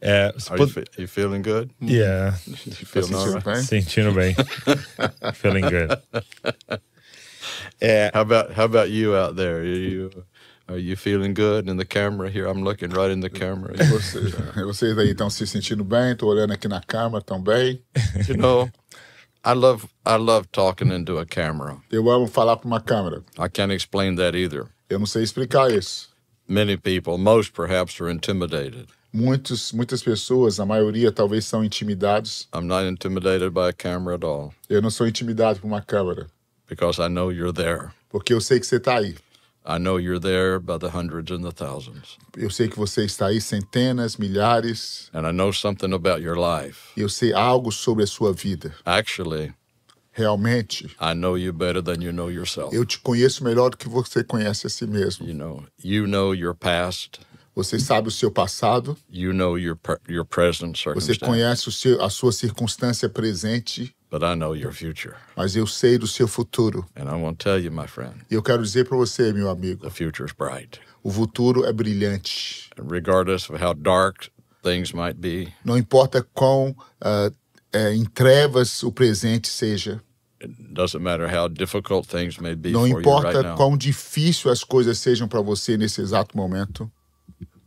Yeah, uh, Are you, you, feeling good? Yeah. you feeling good. right? St. Bay. feeling good. Uh, how about how about you out there? Are you are you feeling good in the camera here? I'm looking right in the camera. Você vocês aí estão se sentindo bem? tô olhando aqui na câmera também. You know, I love I love talking into a camera. Eu amo falar para uma câmera. I can't explain that either. Eu não sei explicar isso. Many people, most perhaps, are intimidated. Muitos, muitas pessoas, a maioria talvez são intimidados. I'm not intimidated by a camera at all. Eu não sou intimidado por uma câmera. Because I know you're there. Porque eu sei que você está aí. I know you're there by the hundreds and the thousands. Eu sei que você está aí centenas, milhares. And I know something about your life. Eu sei algo sobre a sua vida. Actually, realmente, I know you better than you know yourself. Eu te conheço melhor do que você conhece a si mesmo. You know, you know your past. Você sabe o seu passado. You know your, your present Você conhece o seu, a sua circunstância presente. But I know your future. Mas eu sei do seu futuro. And tell you, my friend. E eu quero dizer para você, meu amigo. The future is bright. O futuro é brilhante. regardless of how dark things might be. Não importa quão uh, é, em trevas o presente seja. Não importa right quão difícil as coisas sejam para você nesse exato momento.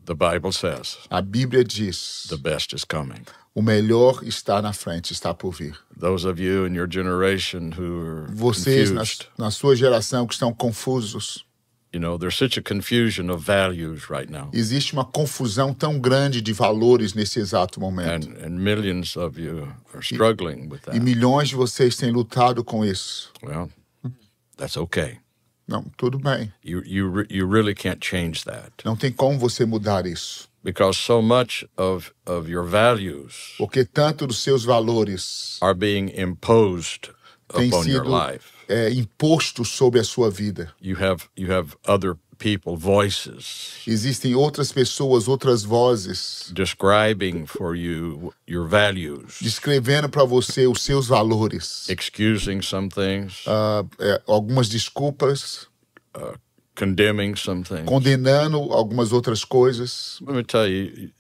The Bible says, a Bíblia diz: The best is coming. O melhor está na frente, está por vir. Those of you in your generation who are Vocês na, na sua geração que estão confusos. You know, there's such a confusion of values right now. Existe uma confusão tão grande de valores nesse exato momento. And, and millions of you are struggling e, with that. E milhões de vocês têm lutado com isso. Well, that's okay. Não, tudo bem. You, you, you really can't change that. Não tem como você mudar isso. Because so much of, of your values Porque tanto dos seus valores are being imposed tem upon sido your life. É, imposto sobre a sua vida. You have, you have other people voices. Existem outras pessoas, outras vozes. Describing for you your values. Descrevendo para você os seus valores. Excusing some things. Uh, é, algumas desculpas. Uh, condemning some things. Condenando algumas outras coisas. Let me tell you,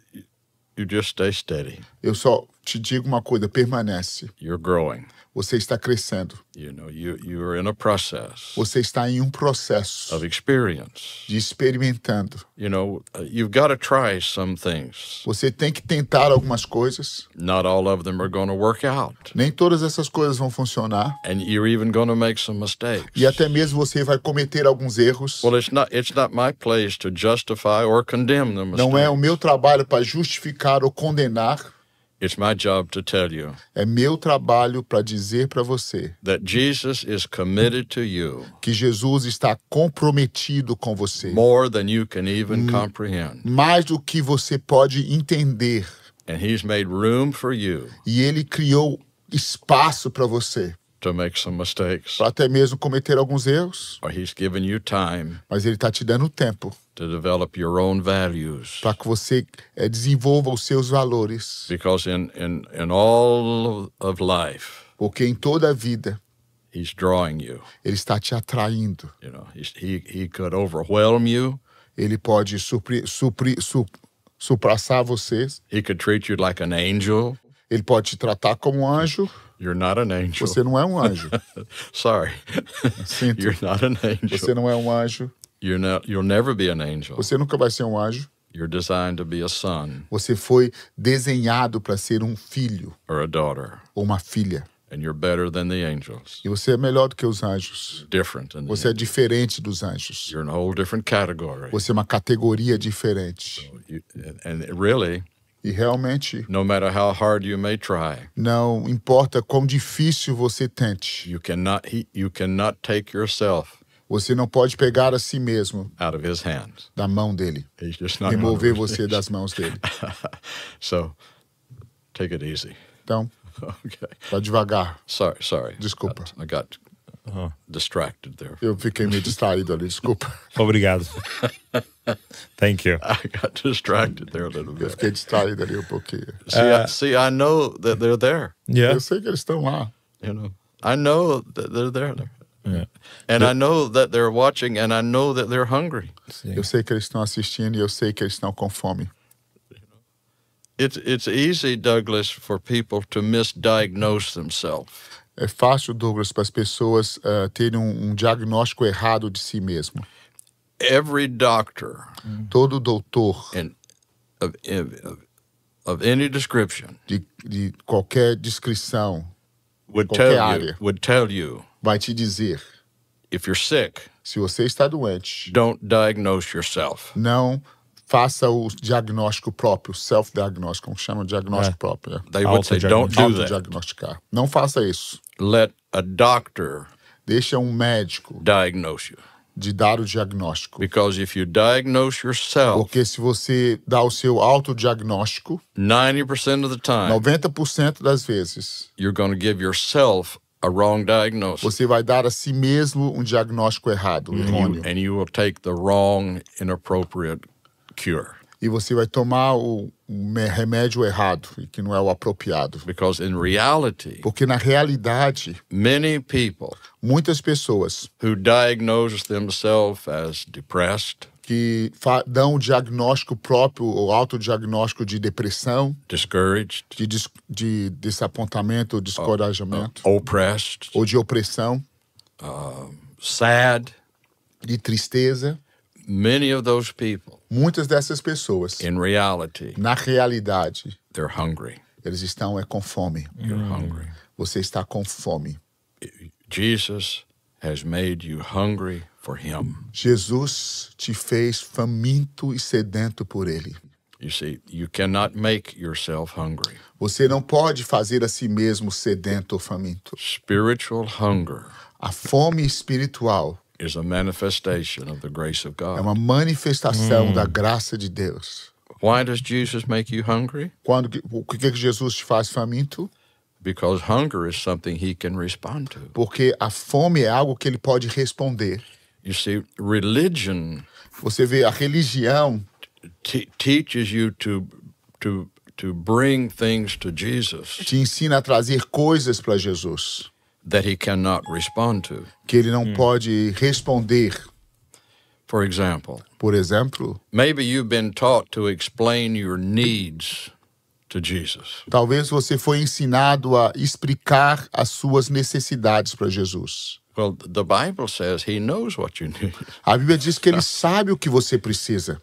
you just stay steady. Eu só te digo uma coisa, permanece. You're growing. Você está crescendo. You know, you, in a process. Você está em um processo. Of experience. De experimentando. You know, you've got to try some things. Você tem que tentar algumas coisas. Not all of them are going to work out. Nem todas essas coisas vão funcionar. And you're even going to make some mistakes. E até mesmo você vai cometer alguns erros. Well, it's not it's not my place to justify or condemn the mistakes. Não é o meu trabalho para justificar ou condenar It's my job to tell you é meu trabalho para dizer para você that Jesus is committed to you que Jesus está comprometido com você more than you can even hum, comprehend. mais do que você pode entender. And he's made room for you. E ele criou espaço para você to make some mistakes. Para até mesmo cometer alguns erros. But he's given you time. Mas ele está te dando tempo. To develop your own values. Para que você é, desenvolva os seus valores. Because in, in, in all of life. Porque em toda a vida. He's drawing you. Ele está te atraindo. You know, he, he could overwhelm you. Ele pode supri, supri, supraçar vocês. He could treat you like an angel. Ele pode te tratar como um anjo. You're not an angel. Você não é um anjo. Sorry. Sinto. You're not an angel. Você não é um anjo. You're not, you'll never be an angel. Você nunca vai ser um anjo. You're designed to be a son. Você foi desenhado para ser um filho. Or a daughter. Ou uma filha. And you're better than the angels. E você é melhor do que os anjos. Different você é diferente dos anjos. You're in a whole different category. Você é uma categoria diferente. So you, and, and really, e realmente, no matter how hard you may try, não importa quão difícil você tente, you cannot, you cannot take yourself você não pode pegar a si mesmo da mão dele, remover você das mãos dele. so, take it easy. Então, okay. Tá devagar. Sorry, sorry. Desculpa. I got, I got uh, distracted there. Eu fiquei meio distraído ali, desculpa. Obrigado. Thank you. I got distracted there a little bit. Eu fiquei distraído ali um pouquinho. See, uh, I, see, I know that they're there. Yeah. Eu sei que eles estão lá. You know, I know that they're there. Yeah. And I know that they're watching and I know that they're hungry. Sim. Eu sei que eles estão assistindo e eu sei que eles estão com fome. It's, it's easy, Douglas, for people to misdiagnose themselves. é fácil, Douglas, para as pessoas uh, terem um, um, diagnóstico errado de si mesmo. Every doctor, todo doutor, in, of, of, of any description, de, de qualquer descrição, would qualquer tell área, you, would tell you, vai te dizer, if you're sick, se você está doente, don't diagnose yourself. Não faça o diagnóstico próprio, self-diagnóstico, como chama diagnóstico é. próprio. É. They would say, don't do that. diagnosticar. Não faça isso. Let a doctor Deixa um médico diagnose you. de dar o diagnóstico. Because if you diagnose yourself, Porque se você dá o seu autodiagnóstico, 90% of the time, 90% das vezes, you're give yourself a wrong diagnosis. Você vai dar a si mesmo um diagnóstico errado, errôneo. E você vai tomar o errado. inapropriado cure. E você vai tomar o, remédio errado e que não é o apropriado. Because in reality, porque na realidade, many people, muitas pessoas, who diagnose themselves as depressed, que dão o diagnóstico próprio ou autodiagnóstico de depressão, de, des de, desapontamento, descorajamento, uh, uh, oppressed, ou de opressão, uh, sad, de tristeza, Many of those people, muitas dessas pessoas, in reality, na realidade, they're hungry. Eles estão é com fome. You're hungry. Você está com fome. Jesus has made you hungry for him. Jesus te fez faminto e sedento por ele. You see, you cannot make yourself hungry. Você não pode fazer a si mesmo sedento ou faminto. Spiritual hunger. A fome espiritual is a manifestation of the grace of God. É uma manifestação hum. da graça de Deus. Why does Jesus make you hungry? Quando o que que Jesus te faz faminto? Because hunger is something he can respond to. Porque a fome é algo que ele pode responder. You see, religion. Você vê a religião teaches you to to to bring things to Jesus. Te ensina a trazer coisas para Jesus that he cannot respond to. Que ele não mm. pode responder. For example. Por exemplo. Maybe you've been taught to explain your needs to Jesus. Talvez você foi ensinado a explicar as suas necessidades para Jesus. Well, the Bible says he knows what you need. A Bíblia diz que ele sabe o que você precisa.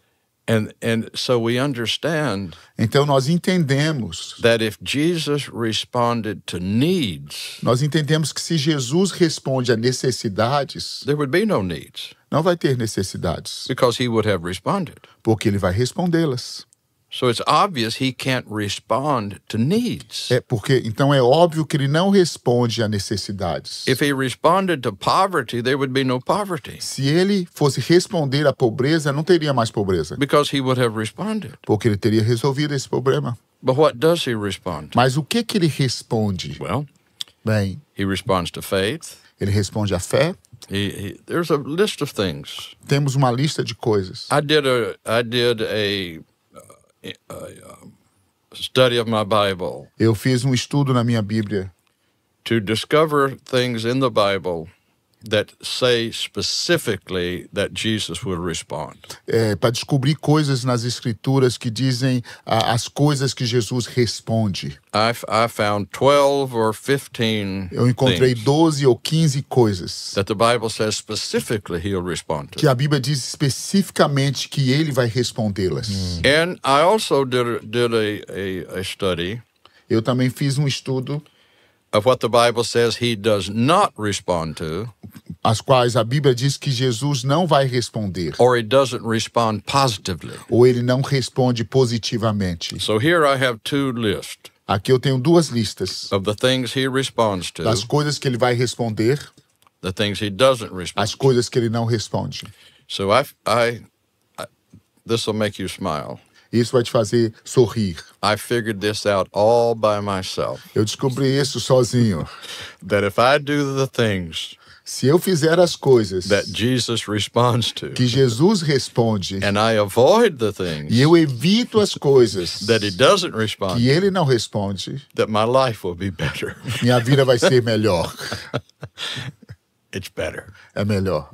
And, and so we understand então nós entendemos that if Jesus responded to needs, nós entendemos que se Jesus responde a necessidades, there would be no needs. não vai ter necessidades, because he would have responded. porque ele vai respondê-las. So it's obvious he can't respond to needs. É porque então é óbvio que ele não responde a necessidades. If he responded to poverty, there would be no poverty. Se ele fosse responder à pobreza, não teria mais pobreza. Because he would have responded. Porque ele teria resolvido esse problema. But what does he respond? Mas o que que ele responde? Well, bem, he responds to faith. Ele responde à fé. He, he, there's a list of things. Temos uma lista de coisas. I did a I did a Um, study of my Bible. Eu fiz um estudo na minha Bíblia. To discover things in the Bible. that say specifically that Jesus would respond. É, para descobrir coisas nas escrituras que dizem as coisas que Jesus responde. I, I found 12 or 15 Eu encontrei 12 ou 15 coisas. That the Bible says specifically he'll respond to. Que a Bíblia diz especificamente que ele vai respondê-las. Mm. And I also did did a, a, a study. Eu também fiz um estudo of what the Bible says he does not respond to as quais a Bíblia diz que Jesus não vai responder. Or doesn't respond positively. Ou ele não responde positivamente. So here I have two lists. Aqui eu tenho duas listas. Of the things he responds to. Das coisas que ele vai responder. The things he doesn't respond. As coisas que ele não responde. So I, I, I make you smile. Isso vai te fazer sorrir. I figured this out all by myself. Eu descobri isso sozinho. That if I do the things se eu fizer as coisas that Jesus responds to, que Jesus responde, and I avoid the things e eu evito as coisas that he doesn't respond, que ele não responde, that my life will be better. minha vida vai ser melhor. It's better. É melhor.